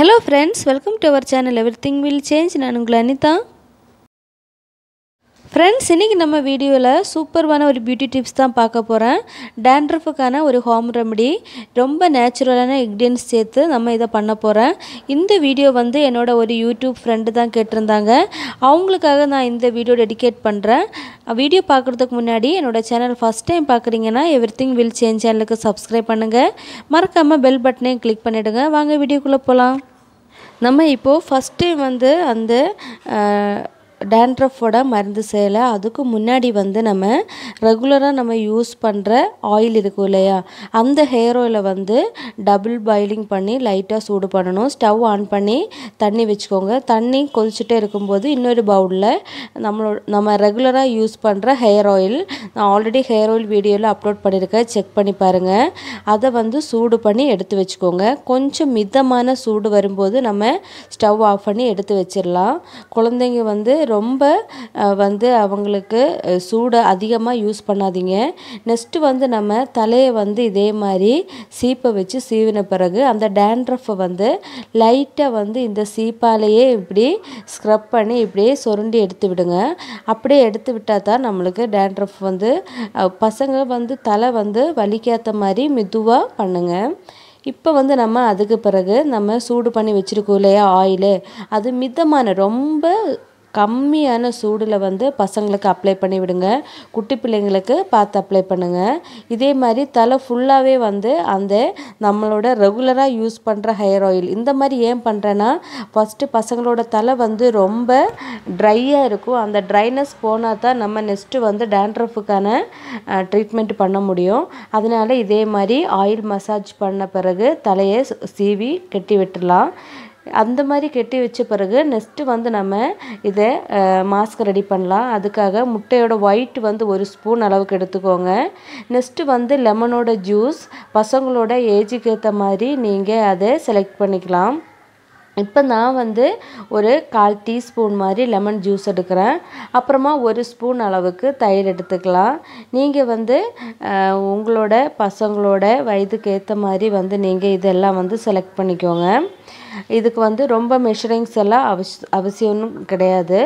hello friends welcome to our channel everything will change நான் உங்களை Anitha friends இன்றைக்கி நம்ம வீடியோவில் சூப்பர்வான ஒரு பியூட்டி டிப்ஸ் தான் பார்க்க போகிறேன் டேண்ட்ரஃபுக்கான ஒரு ஹோம் ரெமடி ரொம்ப நேச்சுரலான இன்க்ரீடியன்ஸ் சேர்த்து நம்ம இதை பண்ண போகிறேன் இந்த வீடியோ வந்து என்னோட ஒரு யூடியூப் ஃப்ரெண்டு தான் கேட்டிருந்தாங்க அவங்களுக்காக நான் இந்த வீடியோ டெடிகேட் பண்ணுறேன் வீடியோ பார்க்குறதுக்கு முன்னாடி என்னோடய சேனல் ஃபஸ்ட் டைம் பார்க்குறீங்கன்னா எவ்ரி திங் வில் சேஞ்ச் சேனலுக்கு சப்ஸ்கிரைப் பண்ணுங்கள் மறக்காமல் பெல் பட்டனையும் கிளிக் பண்ணிவிடுங்க வாங்க வீடியோக்குள்ளே போகலாம் நம்ம இப்போது ஃபஸ்ட்டு டைம் வந்து அந்த டேண்ட்ரஃபோட மருந்து செய்யலை அதுக்கு முன்னாடி வந்து நம்ம ரெகுலராக நம்ம யூஸ் பண்ணுற ஆயில் இருக்கும் இல்லையா அந்த ஹேர் ஆயிலை வந்து டபுள் பாயிலிங் பண்ணி லைட்டாக சூடு பண்ணணும் ஸ்டவ் ஆன் பண்ணி தண்ணி வச்சுக்கோங்க தண்ணி கொதிச்சுட்டே இருக்கும்போது இன்னொரு பவுலில் நம்மளோட நம்ம ரெகுலராக யூஸ் பண்ணுற ஹேர் ஆயில் நான் ஆல்ரெடி ஹேர் ஆயில் வீடியோவில் அப்லோட் பண்ணியிருக்கேன் செக் பண்ணி பாருங்கள் அதை வந்து சூடு பண்ணி எடுத்து வச்சுக்கோங்க கொஞ்சம் மிதமான சூடு வரும்போது நம்ம ஸ்டவ் ஆஃப் பண்ணி எடுத்து வச்சிடலாம் குழந்தைங்க வந்து ரொம்ப வந்து அவங்களுக்கு சூடை அதிகமாக யூஸ் பண்ணாதீங்க நெக்ஸ்ட்டு வந்து நம்ம தலையை வந்து இதே மாதிரி சீப்பை வச்சு சீவின பிறகு அந்த டேண்ட்ரஃபை வந்து லைட்டாக வந்து இந்த சீப்பாலேயே இப்படி ஸ்க்ரப் பண்ணி இப்படியே சுருண்டி எடுத்து விடுங்க அப்படியே எடுத்து விட்டால் தான் நம்மளுக்கு டேண்ட்ரஃப் வந்து பசங்க வந்து தலை வந்து வலிக்காத மாதிரி மெதுவாக பண்ணுங்க இப்போ வந்து நம்ம அதுக்கு பிறகு நம்ம சூடு பண்ணி வச்சுருக்கோம் இல்லையா ஆயிலு அது மிதமான ரொம்ப கம்மியான சூடில் வந்து பசங்களுக்கு அப்ளை பண்ணி விடுங்க குட்டி பிள்ளைங்களுக்கு பார்த்து அப்ளை பண்ணுங்கள் இதே மாதிரி தலை ஃபுல்லாகவே வந்து அந்த நம்மளோட ரெகுலராக யூஸ் பண்ணுற ஹேர் ஆயில் இந்த மாதிரி ஏன் பண்ணுறேன்னா ஃபஸ்ட்டு பசங்களோட தலை வந்து ரொம்ப ட்ரையாக இருக்கும் அந்த ட்ரைனஸ் போனால் தான் நம்ம நெக்ஸ்ட்டு வந்து டேண்ட்ரஃபுக்கான ட்ரீட்மெண்ட் பண்ண முடியும் அதனால் இதே மாதிரி ஆயில் மசாஜ் பண்ண பிறகு தலையை சீவி கட்டி விட்டுடலாம் அந்த மாதிரி கெட்டி வச்ச பிறகு நெக்ஸ்ட்டு வந்து நம்ம இதை மாஸ்க் ரெடி பண்ணலாம் அதுக்காக முட்டையோட ஒயிட் வந்து ஒரு ஸ்பூன் அளவுக்கு எடுத்துக்கோங்க நெக்ஸ்ட்டு வந்து லெமனோட ஜூஸ் பசங்களோட ஏஜுக்கு ஏற்ற மாதிரி நீங்கள் அதை செலக்ட் பண்ணிக்கலாம் இப்போ நான் வந்து ஒரு கால் டீஸ்பூன் மாதிரி லெமன் ஜூஸ் எடுக்கிறேன் அப்புறமா ஒரு ஸ்பூன் அளவுக்கு தயிர் எடுத்துக்கலாம் நீங்கள் வந்து உங்களோட பசங்களோட வயதுக்கு ஏற்ற மாதிரி வந்து நீங்கள் இதெல்லாம் வந்து செலக்ட் பண்ணிக்கோங்க இதுக்கு வந்து ரொம்ப மெஷரிங்ஸ் எல்லாம் அவசி அவசியம்னும் கிடையாது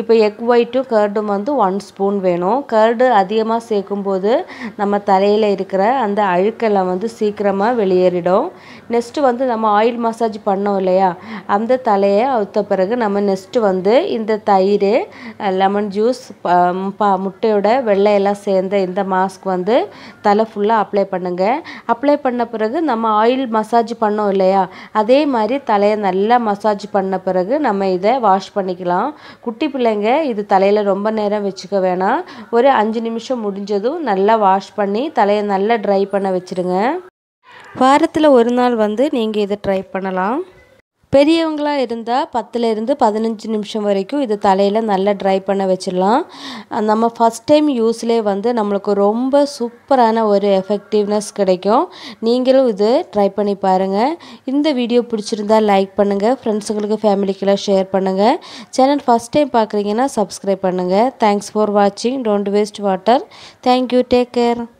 இப்போ எக் ஒயிட்டும் கர்டும் வந்து ஒன் ஸ்பூன் வேணும் கர்டு அதிகமாக சேர்க்கும்போது நம்ம தலையில் இருக்கிற அந்த அழுக்கெல்லாம் வந்து சீக்கிரமாக வெளியேறிடும் நெக்ஸ்ட்டு வந்து நம்ம ஆயில் மசாஜ் பண்ணோம் இல்லையா அந்த தலையை அவுத்த பிறகு நம்ம நெக்ஸ்ட்டு வந்து இந்த தயிர் லெமன் ஜூஸ் முட்டையோட வெள்ளையெல்லாம் சேர்ந்த இந்த மாஸ்க் வந்து தலை ஃபுல்லாக அப்ளை பண்ணுங்கள் அப்ளை பண்ண பிறகு நம்ம ஆயில் மசாஜ் பண்ணோம் இல்லையா அதே மாதிரி தலையை நல்லா மசாஜ் பண்ண பிறகு நம்ம இதை வாஷ் பண்ணிக்கலாம் குட்டி பிள்ளைங்க இது தலையில் ரொம்ப நேரம் வச்சுக்க வேணாம் ஒரு அஞ்சு நிமிஷம் முடிஞ்சதும் நல்லா வாஷ் பண்ணி தலையை நல்லா ட்ரை பண்ண வச்சுருங்க வாரத்தில் ஒரு நாள் வந்து நீங்கள் இதை ட்ரை பண்ணலாம் பெரியவங்களாக இருந்தால் பத்துலேருந்து பதினஞ்சு நிமிஷம் வரைக்கும் இது தலையில் நல்லா ட்ரை பண்ண வச்சிடலாம் நம்ம ஃபஸ்ட் டைம் யூஸ்லேயே வந்து நம்மளுக்கு ரொம்ப சூப்பரான ஒரு எஃபெக்டிவ்னஸ் கிடைக்கும் நீங்களும் இது ட்ரை பண்ணி பாருங்கள் இந்த வீடியோ பிடிச்சிருந்தால் லைக் பண்ணுங்கள் ஃப்ரெண்ட்ஸுங்களுக்கு ஃபேமிலிக்கெல்லாம் ஷேர் பண்ணுங்கள் சேனல் ஃபஸ்ட் டைம் பார்க்குறீங்கன்னா சப்ஸ்கிரைப் பண்ணுங்கள் தேங்க்ஸ் ஃபார் வாட்சிங் don't waste water thank you take care